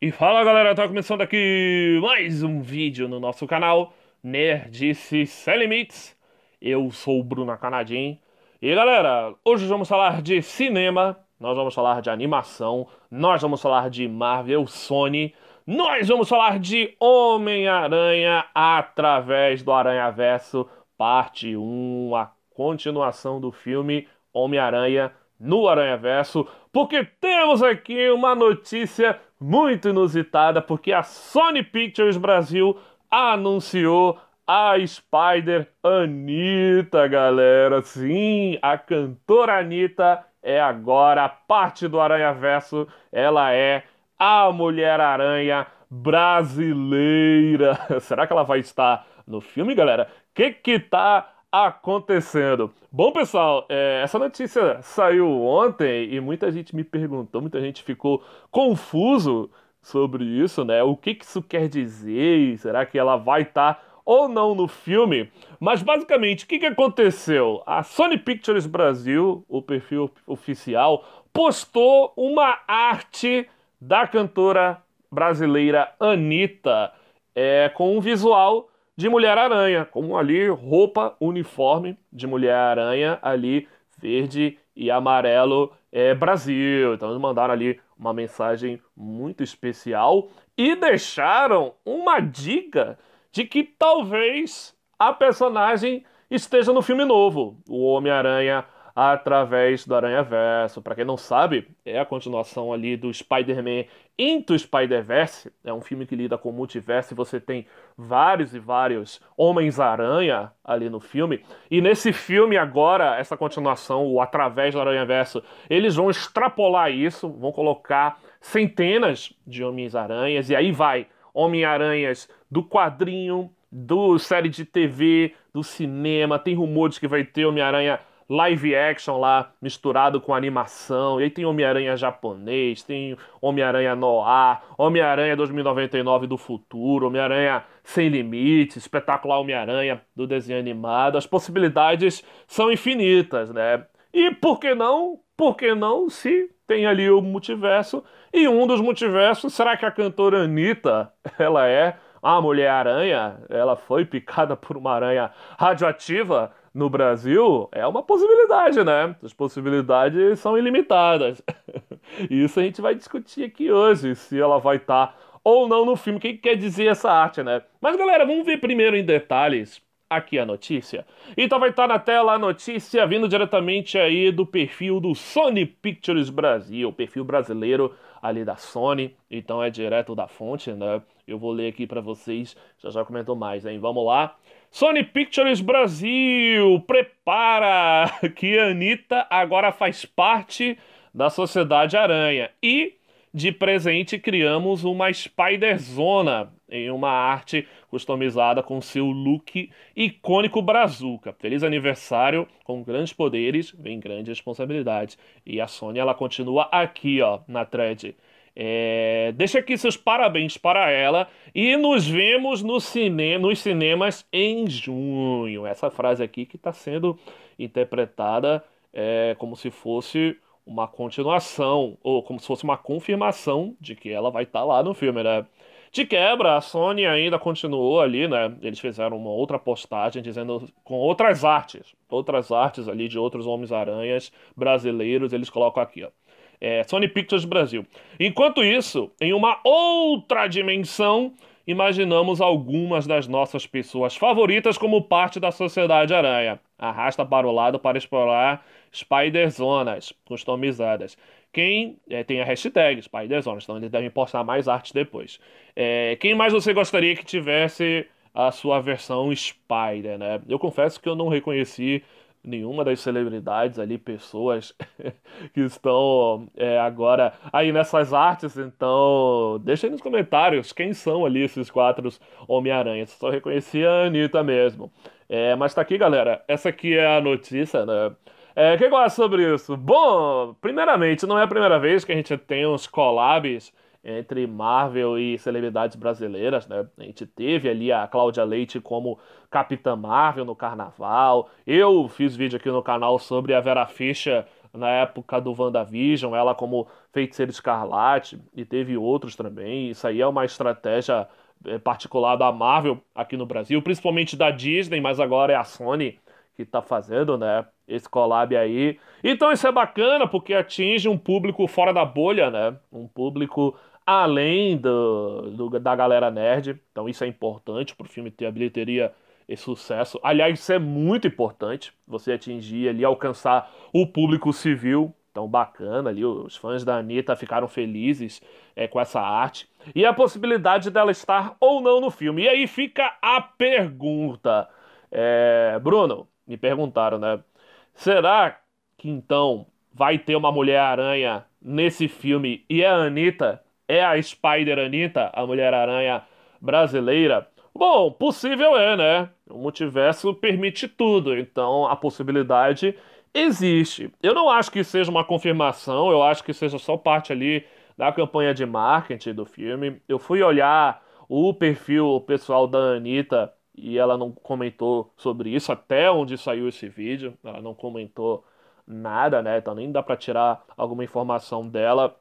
E fala galera, tá começando aqui mais um vídeo no nosso canal Nerdice Sem Limites. Eu sou o Bruno Canadim. E galera, hoje vamos falar de cinema, nós vamos falar de animação, nós vamos falar de Marvel, Sony, nós vamos falar de Homem-Aranha através do Aranha Verso, parte 1, a continuação do filme Homem-Aranha no Aranha Verso, porque temos aqui uma notícia muito inusitada, porque a Sony Pictures Brasil anunciou a Spider Anita, galera. Sim, a cantora Anita é agora parte do Aranha Verso. Ela é a Mulher Aranha brasileira. Será que ela vai estar no filme, galera? O que que tá acontecendo. Bom, pessoal, é, essa notícia saiu ontem e muita gente me perguntou, muita gente ficou confuso sobre isso, né? O que, que isso quer dizer? Será que ela vai estar tá ou não no filme? Mas basicamente, o que, que aconteceu? A Sony Pictures Brasil, o perfil oficial, postou uma arte da cantora brasileira Anitta é, com um visual de Mulher-Aranha, com ali roupa, uniforme de Mulher-Aranha, ali verde e amarelo é, Brasil. Então eles mandaram ali uma mensagem muito especial e deixaram uma dica de que talvez a personagem esteja no filme novo, o Homem-Aranha através do Aranha Verso. Para quem não sabe, é a continuação ali do Spider-Man Into Spider-Verse. É um filme que lida com o multiverso e você tem vários e vários Homens-Aranha ali no filme. E nesse filme agora, essa continuação, o Através do Aranha Verso, eles vão extrapolar isso, vão colocar centenas de Homens-Aranhas e aí vai Homem-Aranhas do quadrinho, do série de TV, do cinema, tem rumores que vai ter Homem-Aranha live action lá misturado com animação. E aí tem Homem-Aranha japonês, tem Homem-Aranha Noir, Homem-Aranha 2099 do futuro, Homem-Aranha Sem Limites, espetacular Homem-Aranha do desenho animado. As possibilidades são infinitas, né? E por que não? Por que não se tem ali o multiverso? E um dos multiversos, será que a cantora Anitta, ela é a Mulher-Aranha, ela foi picada por uma aranha radioativa no Brasil é uma possibilidade, né? As possibilidades são ilimitadas. E isso a gente vai discutir aqui hoje, se ela vai estar tá ou não no filme, o que, quer dizer essa arte, né? Mas galera, vamos ver primeiro em detalhes aqui a notícia. Então vai estar tá na tela a notícia vindo diretamente aí do perfil do Sony Pictures Brasil, perfil brasileiro ali da Sony, então é direto da fonte, né? Eu vou ler aqui para vocês, já já comento mais, hein? Vamos lá. Sony Pictures Brasil, prepara que Anitta agora faz parte da Sociedade Aranha. E de presente criamos uma Spider Zona em uma arte customizada com seu look icônico brazuca. Feliz aniversário, com grandes poderes, vem grande responsabilidade. E a Sônia, ela continua aqui, ó, na thread. É, deixa aqui seus parabéns para ela e nos vemos no cine, nos cinemas em junho. Essa frase aqui que está sendo interpretada é, como se fosse uma continuação ou como se fosse uma confirmação de que ela vai estar tá lá no filme, né? De quebra, a Sony ainda continuou ali, né? Eles fizeram uma outra postagem dizendo com outras artes, outras artes ali de outros Homens-Aranhas brasileiros, eles colocam aqui, ó. É, Sony Pictures Brasil. Enquanto isso, em uma outra dimensão, imaginamos algumas das nossas pessoas favoritas como parte da Sociedade Aranha. Arrasta para o lado para explorar Spider Zonas customizadas. Quem é, tem a hashtag Spider Zonas, então eles devem postar mais artes depois. É, quem mais você gostaria que tivesse a sua versão Spider, né? Eu confesso que eu não reconheci nenhuma das celebridades ali, pessoas que estão é, agora aí nessas artes, então deixem nos comentários quem são ali esses quatro Homem-Aranha. Só reconheci a Anitta mesmo. É, mas tá aqui, galera. Essa aqui é a notícia, né? É, o que eu acho sobre isso? Bom, primeiramente, não é a primeira vez que a gente tem uns collabs entre Marvel e celebridades brasileiras, né? A gente teve ali a Cláudia Leite como Capitã Marvel no carnaval. Eu fiz vídeo aqui no canal sobre a Vera Fischer na época do WandaVision, ela como feiticeira escarlate, e teve outros também. Isso aí é uma estratégia é, particular da Marvel aqui no Brasil, principalmente da Disney, mas agora é a Sony que está fazendo, né? Esse collab aí. Então isso é bacana porque atinge um público fora da bolha, né? Um público além do, do da galera nerd. Então isso é importante para o filme ter a bilheteria e sucesso. Aliás, isso é muito importante. Você atingir ali, alcançar o público civil Tão bacana ali, os fãs da Anitta ficaram felizes é, com essa arte. E a possibilidade dela estar ou não no filme. E aí fica a pergunta. É, Bruno, me perguntaram, né? Será que então vai ter uma Mulher-Aranha nesse filme e é a Anitta é a Spider Anitta, a Mulher-Aranha brasileira? Bom, possível é, né? O multiverso permite tudo, então a possibilidade existe. Eu não acho que seja uma confirmação, eu acho que seja só parte ali da campanha de marketing do filme. Eu fui olhar o perfil pessoal da Anitta e ela não comentou sobre isso, até onde saiu esse vídeo, ela não comentou nada, né? Então nem dá para tirar alguma informação dela.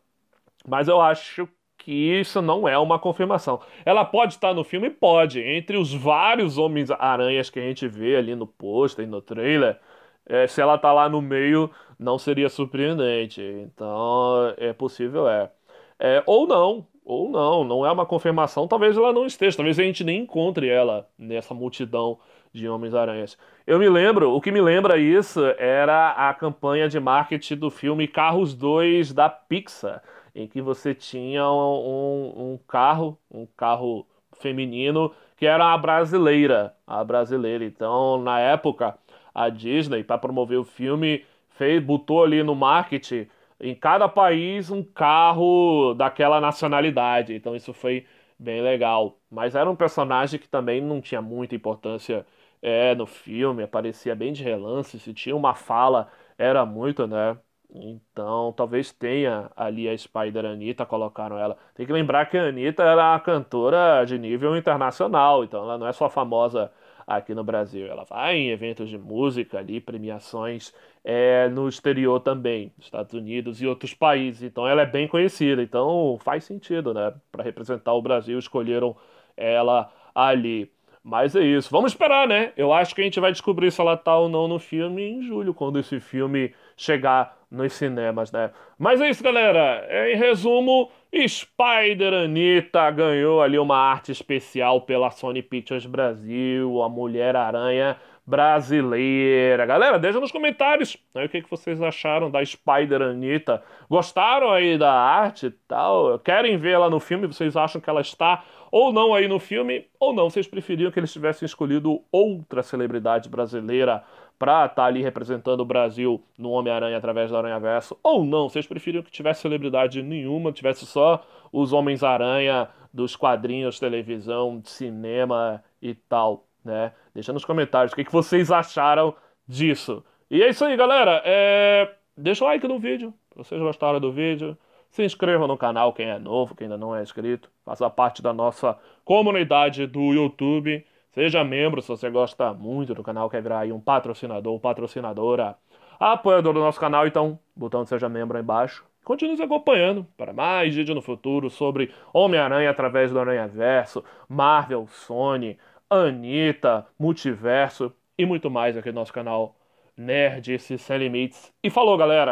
Mas eu acho que isso não é uma confirmação. Ela pode estar no filme? Pode. Entre os vários Homens-Aranhas que a gente vê ali no pôster e no trailer, é, se ela tá lá no meio, não seria surpreendente. Então, é possível, é. é. Ou não, ou não, não é uma confirmação, talvez ela não esteja, talvez a gente nem encontre ela nessa multidão de Homens-Aranhas. Eu me lembro, o que me lembra isso era a campanha de marketing do filme Carros 2 da Pixar, em que você tinha um, um carro, um carro feminino, que era a brasileira, a brasileira. Então, na época, a Disney, para promover o filme, fez, botou ali no marketing em cada país um carro daquela nacionalidade. Então isso foi bem legal. Mas era um personagem que também não tinha muita importância é, no filme, aparecia bem de relance, se tinha uma fala, era muito, né? Então, talvez tenha ali a Spider Anita colocaram ela. Tem que lembrar que a Anitta era uma cantora de nível internacional, então ela não é só famosa aqui no Brasil. Ela vai em eventos de música ali, premiações é, no exterior também, Estados Unidos e outros países. Então ela é bem conhecida. Então faz sentido, né? Para representar o Brasil, escolheram ela ali. Mas é isso. Vamos esperar, né? Eu acho que a gente vai descobrir se ela tá ou não no filme em julho, quando esse filme chegar nos cinemas, né? Mas é isso, galera. Em resumo, Spider Anita ganhou ali uma arte especial pela Sony Pictures Brasil, a Mulher Aranha brasileira. Galera, deixa nos comentários né, o que, que vocês acharam da Spider Anita. Gostaram aí da arte e tal? Querem ver ela no filme? Vocês acham que ela está ou não aí no filme, ou não, vocês preferiam que eles tivessem escolhido outra celebridade brasileira para estar tá ali representando o Brasil no Homem-Aranha através do Aranha Verso, ou não, vocês preferiam que tivesse celebridade nenhuma, tivesse só os Homens-Aranha dos quadrinhos, televisão, cinema e tal, né? Deixa nos comentários o que, que vocês acharam disso. E é isso aí, galera. É... Deixa o like no vídeo, se vocês gostaram do vídeo. Se inscreva no canal quem é novo, quem ainda não é inscrito. Faça parte da nossa comunidade do YouTube. Seja membro se você gosta muito do canal, quer virar aí um patrocinador, patrocinadora, apoiador do nosso canal. Então, botão de Seja Membro aí embaixo. Continue se acompanhando para mais vídeos no futuro sobre Homem-Aranha através do Aranha-Verso, Marvel, Sony, Anitta, Multiverso e muito mais aqui no nosso canal Nerd Sem Limites. E falou, galera!